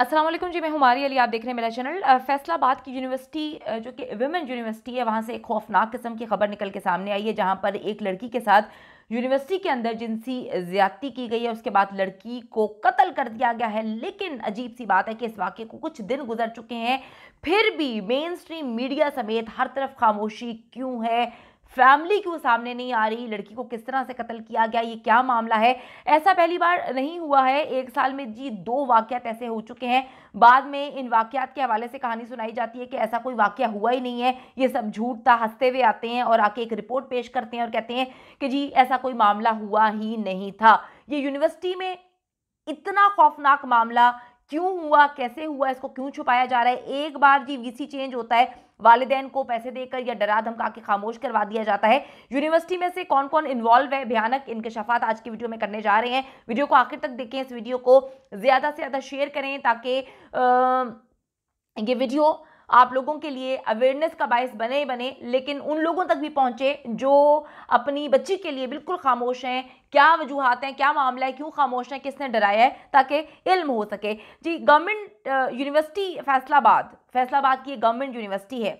असलम जी मैं हमारी अली आप देख रहे हैं मेरा चैनल फैसलाबाद की यूनिवर्सिटी जो कि वुमेन यूनिवर्सिटी है वहाँ से एक खौफनाक किस्म की खबर निकल के सामने आई है जहाँ पर एक लड़की के साथ यूनिवर्सिटी के अंदर जिनसी ज्यादती की गई है उसके बाद लड़की को कत्ल कर दिया गया है लेकिन अजीब सी बात है कि इस वाक़े को कुछ दिन गुजर चुके हैं फिर भी मेन स्ट्रीम मीडिया समेत हर तरफ खामोशी क्यों है फैमिली क्यों सामने नहीं आ रही लड़की को किस तरह से कत्ल किया गया ये क्या मामला है ऐसा पहली बार नहीं हुआ है एक साल में जी दो वाक्यात ऐसे हो चुके हैं बाद में इन वाक्यात के हवाले से कहानी सुनाई जाती है कि ऐसा कोई वाक्य हुआ ही नहीं है ये सब झूठ था हंसते हुए आते हैं और आके एक रिपोर्ट पेश करते हैं और कहते हैं कि जी ऐसा कोई मामला हुआ ही नहीं था ये यूनिवर्सिटी में इतना खौफनाक मामला क्यों हुआ कैसे हुआ इसको क्यों छुपाया जा रहा है एक बार जी वीसी चेंज होता है वालदेन को पैसे देकर या डरा धमका के खामोश करवा दिया जाता है यूनिवर्सिटी में से कौन कौन इन्वॉल्व है भयानक इनकशाफात आज की वीडियो में करने जा रहे हैं वीडियो को आखिर तक देखें इस वीडियो को ज़्यादा से ज़्यादा शेयर करें ताकि ये वीडियो आप लोगों के लिए अवेयरनेस का बायस बने बने लेकिन उन लोगों तक भी पहुँचे जो अपनी बच्ची के लिए बिल्कुल खामोश हैं क्या वजूहत हैं क्या मामला है क्यों खामोश हैं किसने डराया है ताकि इल्म हो सके जी गवर्नमेंट यूनिवर्सिटी फैसलाबाद फैसलाबाद की गवर्नमेंट यूनिवर्सिटी है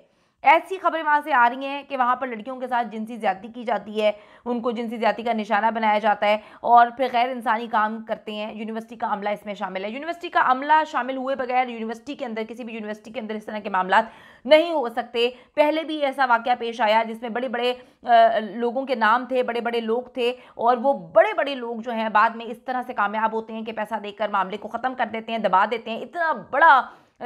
ऐसी खबरें वहाँ से आ रही हैं कि वहाँ पर लड़कियों के साथ जिनसी ज़्यादा की जाती है उनको जिनसी ज़्यादा का निशाना बनाया जाता है और फिर गैर इंसानी काम करते हैं यूनिवर्सिटी का अमला इसमें शामिल है यूनिवर्सिटी का अमला शामिल हुए बगैर यूनिवर्सिटी के अंदर किसी भी यूनिवर्सिटी के अंदर इस तरह के मामला नहीं हो सकते पहले भी ऐसा वाक़ पेश आया जिसमें बड़े बड़े लोगों के नाम थे बड़े बड़े लोग थे और वो बड़े बड़े लोग जो हैं बाद में इस तरह से कामयाब होते हैं कि पैसा देकर मामले को ख़त्म कर देते हैं दबा देते हैं इतना बड़ा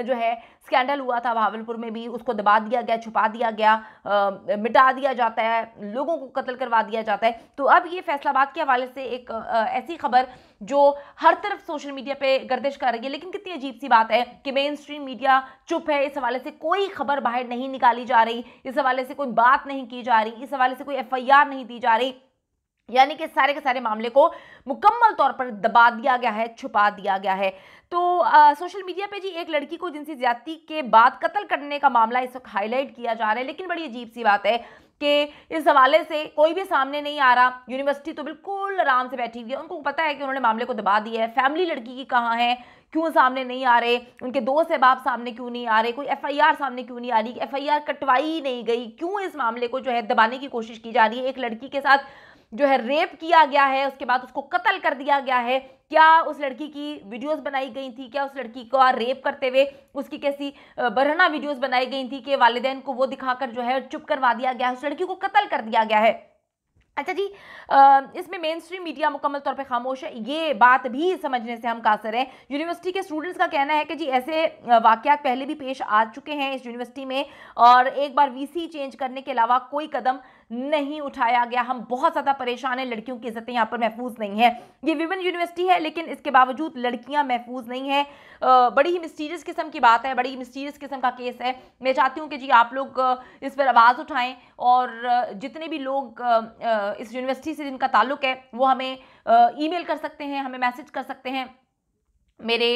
जो है स्कैंडल हुआ था भावलपुर में भी उसको दबा दिया गया छुपा दिया गया आ, मिटा दिया जाता है लोगों को कत्ल करवा दिया जाता है तो अब ये फैसलाबाद के हवाले से एक आ, ऐसी खबर जो हर तरफ सोशल मीडिया पे गर्दिश कर रही है लेकिन कितनी अजीब सी बात है कि मेन स्ट्रीम मीडिया चुप है इस हवाले से कोई खबर बाहर नहीं निकाली जा रही इस हवाले से कोई बात नहीं की जा रही इस हवाले से कोई एफ नहीं दी जा रही यानी कि सारे के सारे मामले को मुकम्मल तौर पर दबा दिया गया है छुपा दिया गया है तो आ, सोशल मीडिया पे जी एक लड़की को जिनसी ज्यादती के बाद कत्ल करने का मामला इस वक्त हाईलाइट किया जा रहा है लेकिन बड़ी अजीब सी बात है कि इस हवाले से कोई भी सामने नहीं आ रहा यूनिवर्सिटी तो बिल्कुल आराम से बैठी हुई है उनको पता है कि उन्होंने मामले को दबा दिया है फैमिली लड़की की कहाँ है क्यों सामने नहीं आ रहे उनके दोस्त अहबाब सामने क्यों नहीं आ रहे कोई एफआईआर सामने क्यों नहीं आ रही एफआईआर कटवाई नहीं गई क्यों इस मामले को जो है दबाने की कोशिश की जा रही है एक लड़की के साथ जो है रेप किया गया है उसके बाद उसको कत्ल कर दिया गया है क्या उस लड़की की वीडियोस बनाई गई थी क्या उस लड़की को रेप करते हुए उसकी कैसी बरहना वीडियोस बनाई गई थी कि वालदेन को वो दिखाकर जो है चुप करवा दिया गया है उस लड़की को कत्ल कर दिया गया है अच्छा जी इसमें मेन स्ट्रीम मीडिया मुकम्मल तौर पे खामोश है ये बात भी समझने से हम कासर हैं यूनिवर्सिटी के स्टूडेंट्स का कहना है कि जी ऐसे वाक्यात पहले भी पेश आ चुके हैं इस यूनिवर्सिटी में और एक बार वीसी चेंज करने के अलावा कोई कदम नहीं उठाया गया हम बहुत ज़्यादा परेशान हैं लड़कियों की इज्जतें यहाँ पर महफूज नहीं है ये विमेन यूनिवर्सिटी है लेकिन इसके बावजूद लड़कियाँ महफूज नहीं है बड़ी ही मिस्टीरियस किस्म की बात है बड़ी मिस्टीरियस किस्म का केस है मैं चाहती हूँ कि जी आप लोग इस पर आवाज़ उठाएँ और जितने भी लोग इस यूनिवर्सिटी से जिनका ताल्लुक है वो हमें ईमेल कर सकते हैं हमें मैसेज कर सकते हैं मेरे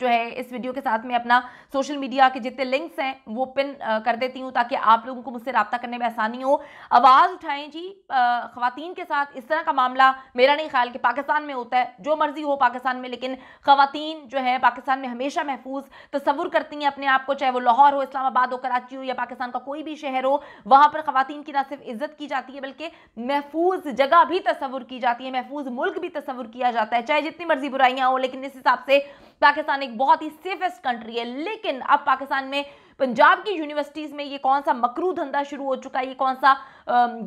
जो है इस वीडियो के साथ में अपना सोशल मीडिया के जितने लिंक्स हैं वो पिन कर देती हूँ ताकि आप लोगों को मुझसे रब्ता करने में आसानी हो आवाज़ उठाएं जी ख़वातीन के साथ इस तरह का मामला मेरा नहीं ख्याल कि पाकिस्तान में होता है जो मर्ज़ी हो पाकिस्तान में लेकिन ख़वातीन जो है पाकिस्तान में हमेशा महफूज तस्वुर करती हैं अपने आप को चाहे वो लाहौर हो इस्लामाबाद हो कराची हो या पाकिस्तान का कोई भी शहर हो वहाँ पर ख़वातीन की ना सिर्फ इज्जत की जाती है बल्कि महफूज जगह भी तस्वुर की जाती है महफूज मुल्क भी तस्वुर किया जाता है चाहे जितनी मर्ज़ी बुराइयाँ हो लेकिन इस हिसाब से से पाकिस्तान एक बहुत ही सेफेस्ट कंट्री है लेकिन अब पाकिस्तान में पंजाब की यूनिवर्सिटीज़ में ये कौन सा मकरू धंधा शुरू हो चुका है ये कौन सा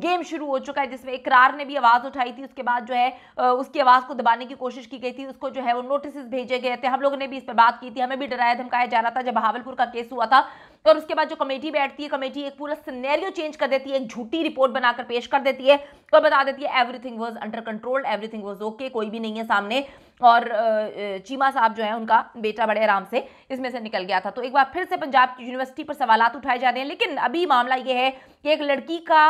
गेम शुरू हो चुका है जिसमें इकरार ने भी आवाज़ उठाई थी उसके बाद जो है उसकी आवाज़ को दबाने की कोशिश की गई थी उसको जो है वो नोटिस भेजे गए थे हम लोगों ने भी इस पर बात की थी हमें भी डराया धमकाया जा रहा था जब हावलपुर का केस हुआ था और उसके बाद जो कमेटी बैठती है कमेटी एक पूरा सिनेरियो चेंज कर देती है एक झूठी रिपोर्ट बनाकर पेश कर देती है और बता देती है everything was under control everything was okay कोई भी नहीं है सामने और चीमा साहब जो है उनका बेटा बड़े आराम से इसमें से निकल गया था तो एक बार फिर से पंजाब की यूनिवर्सिटी पर सवाल उठाए जा रहे हैं लेकिन अभी मामला ये है कि एक लड़की का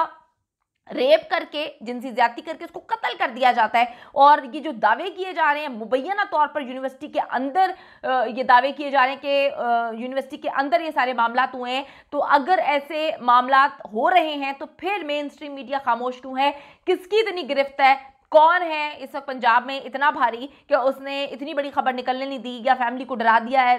रेप करके जिनसी ज्यादा करके उसको कत्ल कर दिया जाता है और ये जो दावे किए जा रहे हैं मुबैना तौर पर यूनिवर्सिटी के अंदर ये दावे किए जा रहे हैं कि यूनिवर्सिटी के अंदर ये सारे मामला हुए हैं तो अगर ऐसे मामला हो रहे हैं तो फिर मेन स्ट्रीम मीडिया खामोश क्यों है किसकी इतनी गिरफ्त है कौन है इस वक्त पंजाब में इतना भारी कि उसने इतनी बड़ी खबर निकलने नहीं दी या फैमिली को डरा दिया है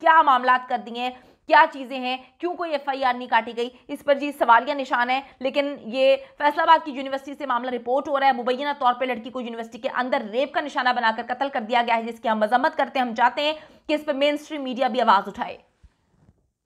क्या मामला कर दिए हैं क्या चीज़ें हैं क्यों कोई एफ आई आर नहीं काटी गई इस पर जी सवाल या निशान है लेकिन ये फैसलाबाद की यूनिवर्सिटी से मामला रिपोर्ट हो रहा है मुबैना तौर पर लड़की को यूनिवर्सिटी के अंदर रेप का निशाना बनाकर कत्ल कर दिया गया है जिसकी हम मजम्मत करते हैं हम चाहते हैं कि इस पर मेन स्ट्रीम मीडिया भी आवाज़ उठाए